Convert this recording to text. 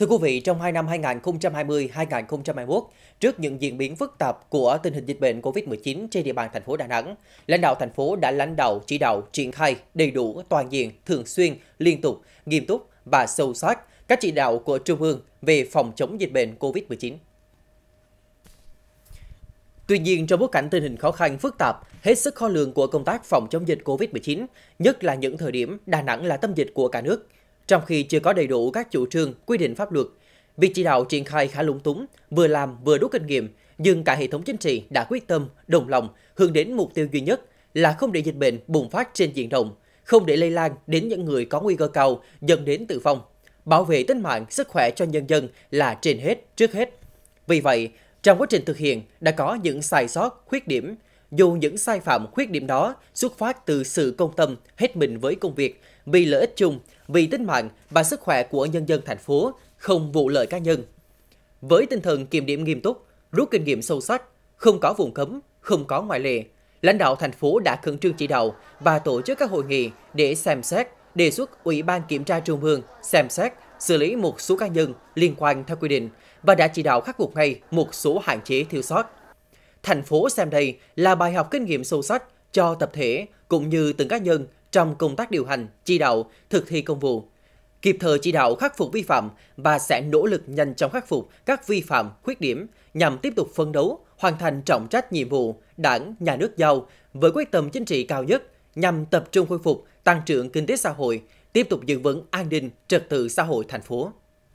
Thưa quý vị, trong 2 năm 2020-2021, trước những diễn biến phức tạp của tình hình dịch bệnh COVID-19 trên địa bàn thành phố Đà Nẵng, lãnh đạo thành phố đã lãnh đạo chỉ đạo triển khai đầy đủ, toàn diện, thường xuyên, liên tục, nghiêm túc và sâu sát các chỉ đạo của Trung ương về phòng chống dịch bệnh COVID-19. Tuy nhiên, trong bối cảnh tình hình khó khăn phức tạp, hết sức khó lường của công tác phòng chống dịch COVID-19, nhất là những thời điểm Đà Nẵng là tâm dịch của cả nước – trong khi chưa có đầy đủ các chủ trương, quy định pháp luật. Việc chỉ đạo triển khai khá lúng túng, vừa làm vừa rút kinh nghiệm, nhưng cả hệ thống chính trị đã quyết tâm, đồng lòng hướng đến mục tiêu duy nhất là không để dịch bệnh bùng phát trên diện rộng, không để lây lan đến những người có nguy cơ cao dẫn đến tử vong. Bảo vệ tính mạng, sức khỏe cho nhân dân là trên hết, trước hết. Vì vậy, trong quá trình thực hiện đã có những sai sót, khuyết điểm, dù những sai phạm khuyết điểm đó xuất phát từ sự công tâm hết mình với công việc, vì lợi ích chung, vì tính mạng và sức khỏe của nhân dân thành phố, không vụ lợi cá nhân. Với tinh thần kiểm điểm nghiêm túc, rút kinh nghiệm sâu sắc, không có vùng cấm, không có ngoại lệ, lãnh đạo thành phố đã khẩn trương chỉ đạo và tổ chức các hội nghị để xem xét, đề xuất Ủy ban Kiểm tra Trung ương xem xét, xử lý một số cá nhân liên quan theo quy định và đã chỉ đạo khắc phục ngay một số hạn chế thiếu sót thành phố xem đây là bài học kinh nghiệm sâu sắc cho tập thể cũng như từng cá nhân trong công tác điều hành, chỉ đạo, thực thi công vụ. Kịp thời chỉ đạo khắc phục vi phạm và sẽ nỗ lực nhanh chóng khắc phục các vi phạm, khuyết điểm nhằm tiếp tục phân đấu, hoàn thành trọng trách nhiệm vụ đảng, nhà nước giao với quyết tâm chính trị cao nhất nhằm tập trung khôi phục tăng trưởng kinh tế xã hội, tiếp tục giữ vững an ninh, trật tự xã hội thành phố.